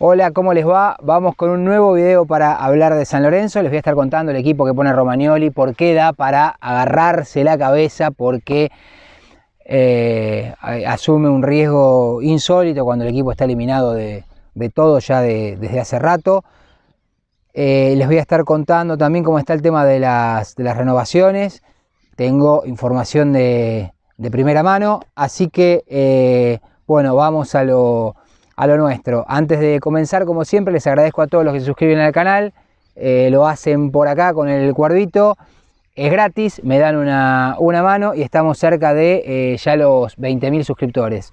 Hola, ¿cómo les va? Vamos con un nuevo video para hablar de San Lorenzo. Les voy a estar contando el equipo que pone Romagnoli, por qué da para agarrarse la cabeza, porque eh, asume un riesgo insólito cuando el equipo está eliminado de, todo ya desde hace rato. Eh, les voy a estar contando también cómo está el tema de las, renovaciones. Tengo información de, primera mano, así que, eh, bueno, vamos a lo a lo nuestro. Antes de comenzar, como siempre, les agradezco a todos los que se suscriben al canal. Eh, lo hacen por acá con el cuerdito. Es gratis, me dan una, una mano y estamos cerca de eh, ya los 20.000 suscriptores.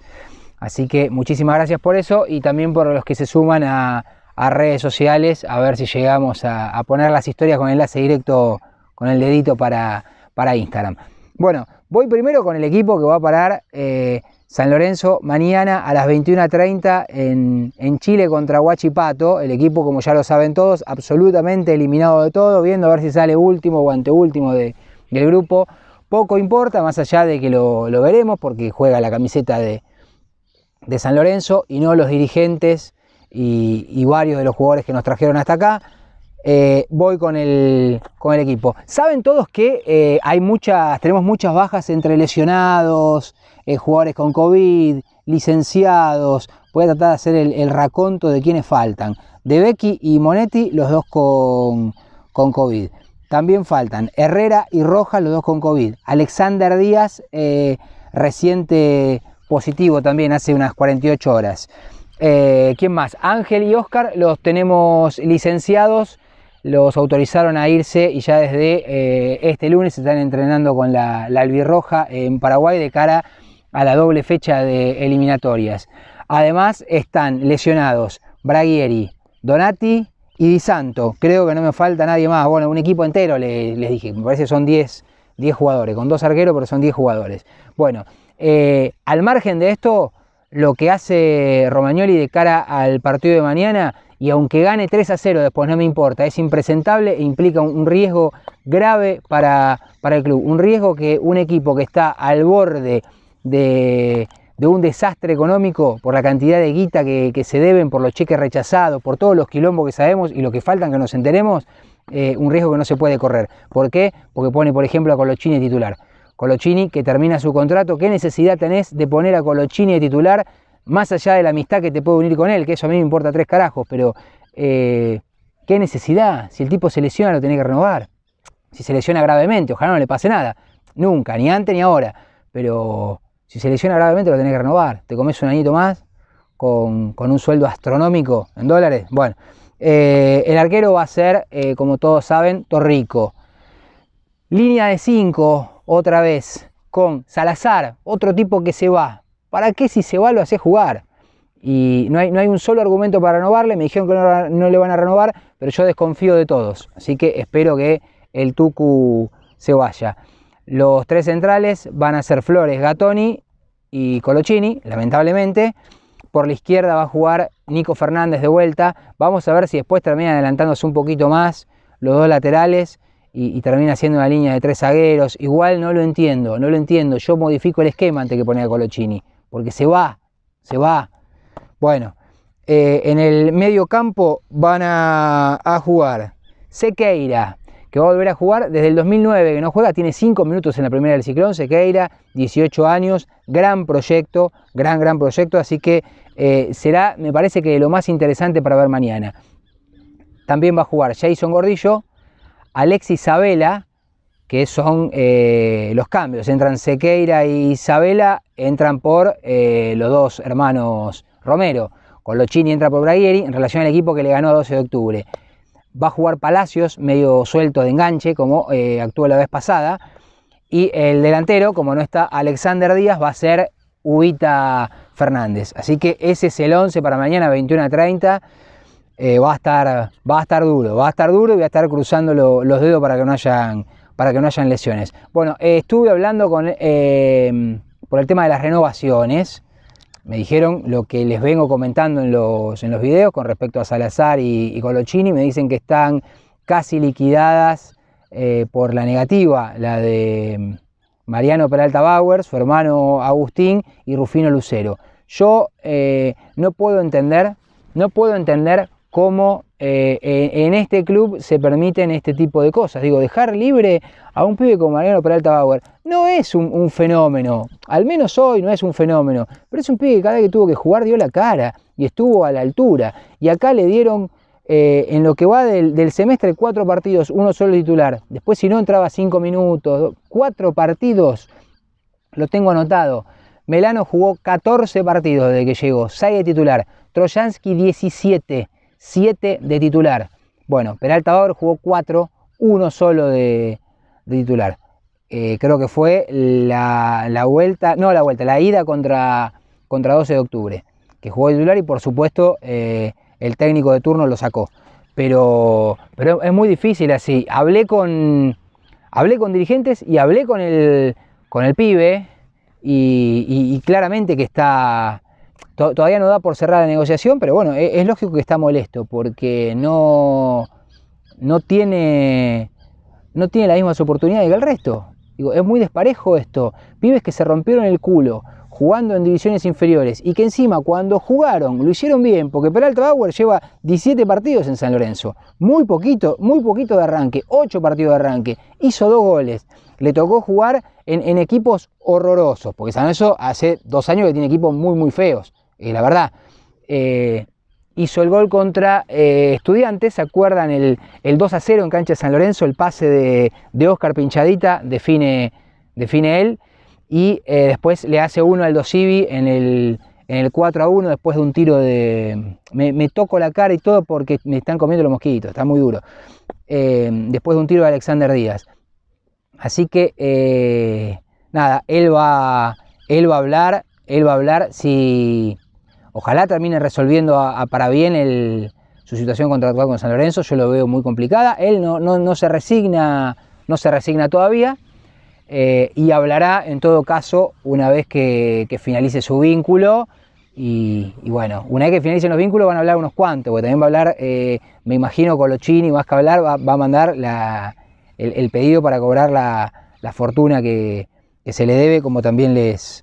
Así que muchísimas gracias por eso y también por los que se suman a, redes sociales a ver si llegamos a, poner las historias con enlace directo con el dedito para, para Instagram. Bueno, voy primero con el equipo que va a parar eh, San Lorenzo mañana a las 21.30 en, en, Chile contra Huachipato, el equipo como ya lo saben todos, absolutamente eliminado de todo, viendo a ver si sale último o anteúltimo de, del grupo. Poco importa, más allá de que lo, veremos, porque juega la camiseta de, San Lorenzo y no los dirigentes y, y varios de los jugadores que nos trajeron hasta acá. Eh, voy con el, equipo. Saben todos que eh, hay muchas, tenemos muchas bajas entre lesionados, eh, jugadores con COVID, licenciados. Voy a tratar de hacer el, el raconto de quienes faltan. De Becky y Monetti, los dos con, con, COVID. También faltan Herrera y Roja, los dos con COVID. Alexander Díaz, reciente positivo también, hace unas 48 horas. ¿Quién más? Ángel y Oscar los tenemos licenciados los autorizaron a irse y ya desde eh, este lunes se están entrenando con la, albirroja en Paraguay de cara a la doble fecha de eliminatorias. Además están lesionados Braguieri, Donati y Di Santo. Creo que no me falta nadie más. Bueno, un equipo entero les, dije, me parece que son 10, 10 jugadores, con dos arqueros, pero son 10 jugadores. Bueno, eh, al margen de esto, lo que hace Romagnoli de cara al partido de mañana y aunque gane 3 a 0 después no me importa, es impresentable e implica un riesgo grave para, para el club. Un riesgo que un equipo que está al borde de, un desastre económico por la cantidad de guita que, se deben, por los cheques rechazados, por todos los quilombos que sabemos y lo que faltan que nos enteremos, eh, un riesgo que no se puede correr. ¿Por qué? Porque pone, por ejemplo, a Colochini titular. Colochini que termina su contrato, ¿qué necesidad tenés de poner a Colochini titular más allá de la amistad que te puede unir con él, que eso a mí me importa tres carajos, pero eh, qué necesidad, si el tipo se lesiona lo tenés que renovar, si se lesiona gravemente, ojalá no le pase nada, nunca, ni antes ni ahora, pero si se lesiona gravemente lo tenés que renovar, te comes un añito más con, un sueldo astronómico en dólares, bueno, eh, el arquero va a ser, eh, como todos saben, Torrico. Línea de 5, otra vez, con Salazar, otro tipo que se va, ¿Para qué si se va lo hace jugar? Y no hay, un solo argumento para renovarle, me dijeron que no, le van a renovar, pero yo desconfío de todos, así que espero que el Tucu se vaya. Los tres centrales van a ser Flores, Gatoni y Colocini, lamentablemente. Por la izquierda va a jugar Nico Fernández de vuelta. Vamos a ver si después termina adelantándose un poquito más los dos laterales y, termina siendo una línea de tres zagueros. Igual no lo entiendo, no lo entiendo. Yo modifico el esquema antes que pone a Colocini porque se va, se va. Bueno, eh, en el medio campo van a, jugar Sequeira, que va a volver a jugar desde el 2009, que no juega, tiene 5 minutos en la primera del ciclón, Sequeira, 18 años, gran proyecto, gran, gran proyecto, así que eh, será, me parece que lo más interesante para ver mañana. También va a jugar Jason Gordillo, Alexis Isabela, que son eh, los cambios. Entran Sequeira y Isabela, entran por eh, los dos hermanos Romero. Colochini entra por Braguieri en relación al equipo que le ganó a 12 de octubre. Va a jugar Palacios, medio suelto de enganche, como eh, actuó la vez pasada. Y el delantero, como no está Alexander Díaz, va a ser Ubita Fernández. Así que ese es el 11 para mañana, 21 a 30. va, a estar, va a estar duro, va a estar duro y voy a estar cruzando los dedos para que no hayan para que no hayan lesiones. Bueno, eh, estuve hablando con, em, por el tema de las renovaciones. Me dijeron lo que les vengo comentando en los, en los videos con respecto a Salazar y, Colochini. Me dicen que están casi liquidadas eh, por la negativa, la de em, Mariano Peralta Bauer, su hermano Agustín y Rufino Lucero. Yo eh, no puedo entender, no puedo entender cómo eh, en este club se permiten este tipo de cosas. Digo, dejar libre a un pibe como Mariano Peralta Bauer no es un, fenómeno, al menos hoy no es un fenómeno, pero es un pibe que cada vez que tuvo que jugar dio la cara y estuvo a la altura. Y acá le dieron, eh, en lo que va del, semestre, cuatro partidos, uno solo titular. Después, si no entraba cinco minutos, cuatro partidos, lo tengo anotado. Melano jugó 14 partidos desde que llegó, 6 de titular, Troyansky 17. 7 de titular. Bueno, Peralta ahora jugó 4, uno solo de, titular. Eh, creo que fue la, vuelta, no la vuelta, la ida contra, contra 12 de octubre, que jugó titular y por supuesto eh, el técnico de turno lo sacó. Pero, pero es muy difícil así. Hablé con, hablé con dirigentes y hablé con el, con el pibe y claramente que está, todavía no da por cerrar la negociación, pero bueno, e, es, lógico que está molesto porque no, no, tiene, no tiene las mismas oportunidades que el resto. es muy desparejo esto. Pibes que se rompieron el culo jugando en divisiones inferiores y que encima cuando jugaron lo hicieron bien, porque Peralta Bauer lleva 17 partidos en San Lorenzo, muy poquito, muy poquito de arranque, 8 partidos de arranque, hizo dos goles, le tocó jugar en, equipos horrorosos, porque San Lorenzo hace dos años que tiene equipos muy, muy feos. Eh, la verdad. Eh, hizo el gol contra eh, Estudiantes, ¿se acuerdan? El, 2 a 0 en cancha de San Lorenzo, el pase de, de Oscar Pinchadita, define, define él, y después le hace uno al Dosivi en el, en el 4 a 1 después de un tiro de... Me, toco la cara y todo porque me están comiendo los mosquitos, está muy duro. después de un tiro de Alexander Díaz. Así que, nada, él va, él va a hablar, él va a hablar si Ojalá termine resolviendo para bien su situación contractual con San Lorenzo, yo lo veo muy complicada. Él no, se, resigna, no se resigna todavía eh, y hablará en todo caso una vez que, finalice su vínculo. Y, bueno, una vez que finalicen los vínculos van a hablar unos cuantos, porque también va a hablar, eh, me imagino, Colochini, más que hablar, va, a mandar el, pedido para cobrar la, fortuna que, se le debe, como también les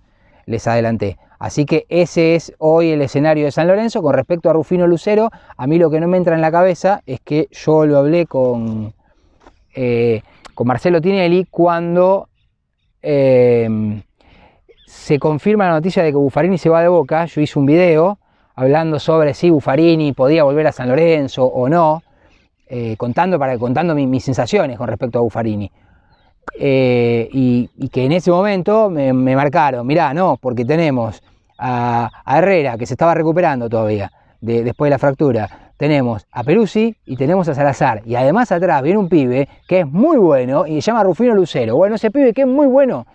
adelanté. Así que ese es hoy el escenario de San Lorenzo. Con respecto a Rufino Lucero, a mí lo que no me entra en la cabeza es que yo lo hablé con, eh, con Marcelo Tinelli cuando em, se confirma la noticia de que Buffarini se va de boca. Yo hice un video hablando sobre si Buffarini podía volver a San Lorenzo o no, eh, contando, para, contando mis sensaciones con respecto a Buffarini. Eh, y, que en ese momento me, me, marcaron, mirá, no, porque tenemos a, Herrera, que se estaba recuperando todavía después de la fractura. Tenemos a Peruzzi y tenemos a Salazar. Y además atrás viene un pibe que es muy bueno y se llama Rufino Lucero. Bueno, ese pibe que es muy bueno,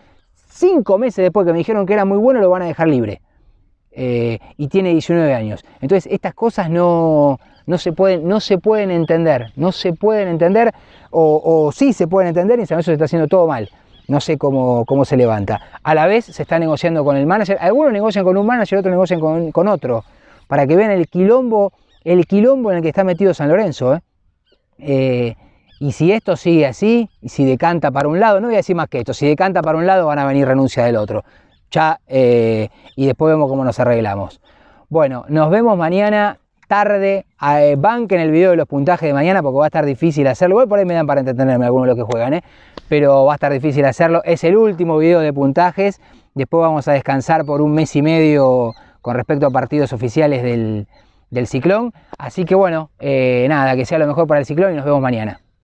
cinco meses después que me dijeron que era muy bueno, lo van a dejar libre. Eh, y tiene 19 años. Entonces, estas cosas no, no, se, pueden, no se pueden entender. No se pueden entender, o, sí se pueden entender, y en San se está haciendo todo mal no sé cómo, cómo se levanta. A la vez se está negociando con el manager, algunos negocian con un manager, otros negocian con, con otro, para que vean el quilombo, el quilombo en el que está metido San Lorenzo. ¿eh? Eh, y si esto sigue así, y si decanta para un lado, no voy a decir más que esto, si decanta para un lado van a venir renuncia del otro. Ya, eh, y después vemos cómo nos arreglamos. Bueno, nos vemos mañana tarde. Eh, banquen el video de los puntajes de mañana porque va a estar difícil hacerlo. Igual por ahí me dan para entretenerme algunos de los que juegan, ¿eh? pero va a estar difícil hacerlo. Es el último video de puntajes. Después vamos a descansar por un mes y medio con respecto a partidos oficiales del, ciclón. Así que bueno, eh, nada, que sea lo mejor para el ciclón y nos vemos mañana.